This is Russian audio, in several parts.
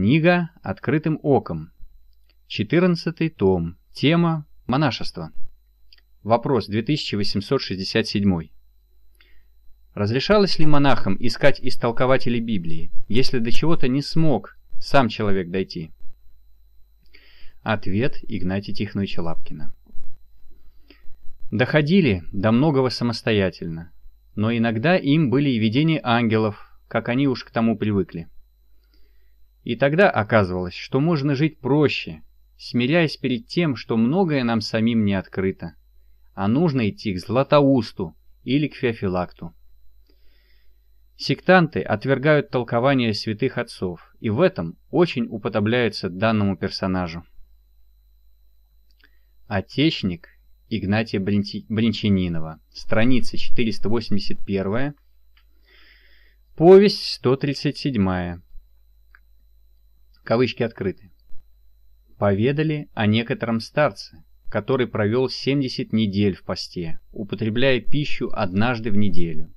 Книга «Открытым оком». 14 том. Тема «Монашество». Вопрос 2867. Разрешалось ли монахам искать истолкователей Библии, если до чего-то не смог сам человек дойти? Ответ Игнатия Тихоновича Лапкина. Доходили до многого самостоятельно, но иногда им были и видения ангелов, как они уж к тому привыкли. И тогда оказывалось, что можно жить проще, смиряясь перед тем, что многое нам самим не открыто, а нужно идти к Златоусту или к Феофилакту. Сектанты отвергают толкование святых отцов, и в этом очень уподобляются данному персонажу. Отечник Игнатия Бринчанинова, страница 481, повесть 137 Кавычки открыты. Поведали о некотором старце, который провел 70 недель в посте, употребляя пищу однажды в неделю.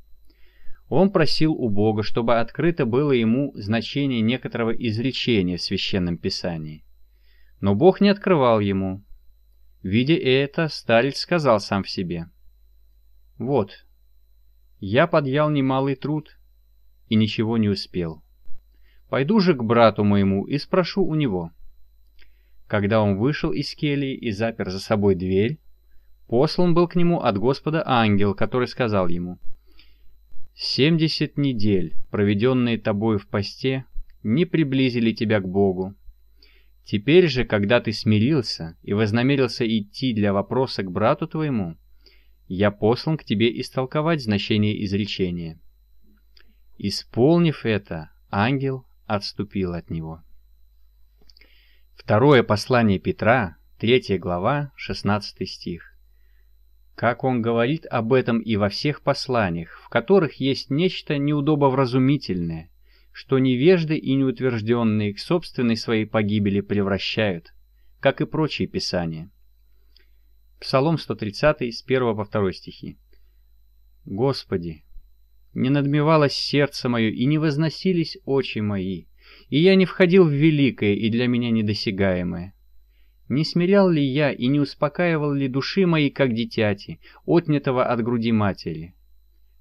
Он просил у Бога, чтобы открыто было ему значение некоторого изречения в Священном Писании. Но Бог не открывал ему. Видя это, старец сказал сам в себе. «Вот, я подъял немалый труд и ничего не успел». Пойду же к брату моему и спрошу у него». Когда он вышел из келии и запер за собой дверь, послан был к нему от Господа ангел, который сказал ему, «Семьдесят недель, проведенные тобой в посте, не приблизили тебя к Богу. Теперь же, когда ты смирился и вознамерился идти для вопроса к брату твоему, я послан к тебе истолковать значение изречения». Исполнив это, ангел отступил от него. Второе послание Петра, 3 глава, 16 стих. Как он говорит об этом и во всех посланиях, в которых есть нечто неудобовразумительное, что невежды и неутвержденные к собственной своей погибели превращают, как и прочие писания. Псалом 130 с 1 по 2 стихи. «Господи, не надмевалось сердце мое и не возносились очи мои, и я не входил в великое и для меня недосягаемое. Не смирял ли я и не успокаивал ли души мои, как дитяти, отнятого от груди матери?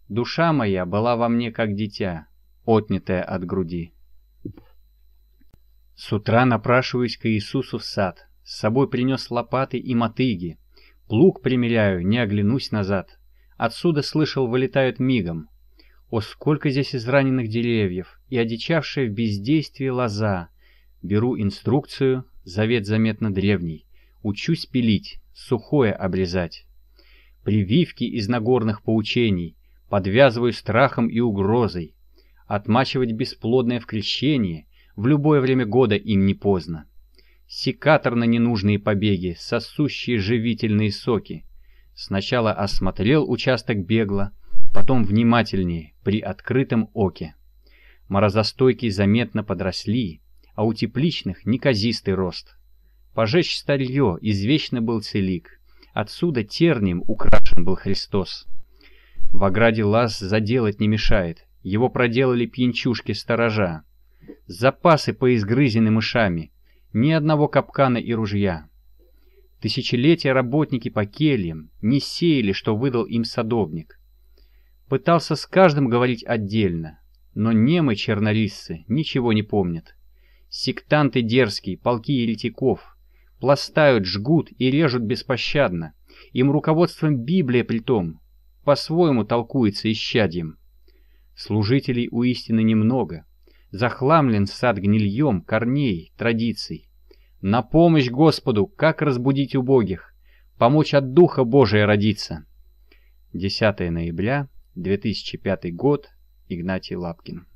Душа моя была во мне, как дитя, отнятая от груди. С утра напрашиваюсь к Иисусу в сад, с собой принес лопаты и мотыги, плуг примеряю, не оглянусь назад. Отсюда, слышал, вылетают мигом, о, сколько здесь израненных деревьев и одичавшая в бездействии лоза. Беру инструкцию, завет заметно древний. Учусь пилить, сухое обрезать. Прививки из нагорных поучений. Подвязываю страхом и угрозой. Отмачивать бесплодное в крещении в любое время года им не поздно. Секатор на ненужные побеги, сосущие живительные соки. Сначала осмотрел участок бегло потом внимательнее при открытом оке. Морозостойкие заметно подросли, а у тепличных неказистый рост. Пожечь старье извечно был целик, отсюда тернием украшен был Христос. В ограде лаз заделать не мешает, его проделали пьянчушки-сторожа. Запасы поизгрызены мышами, ни одного капкана и ружья. Тысячелетия работники по кельям не сеяли, что выдал им садовник. Пытался с каждым говорить отдельно, но немы чернорисцы ничего не помнят. Сектанты дерзкие, полки еретиков, пластают, жгут и режут беспощадно. Им руководством Библия притом, по-своему толкуется исчадьем. Служителей у истины немного. Захламлен сад гнильем корней, традиций. На помощь Господу, как разбудить убогих, помочь от Духа Божия родиться. 10 ноября 2005 год, Игнатий Лапкин.